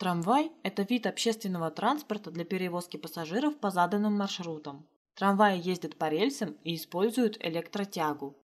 Трамвай – это вид общественного транспорта для перевозки пассажиров по заданным маршрутам. Трамваи ездят по рельсам и используют электротягу.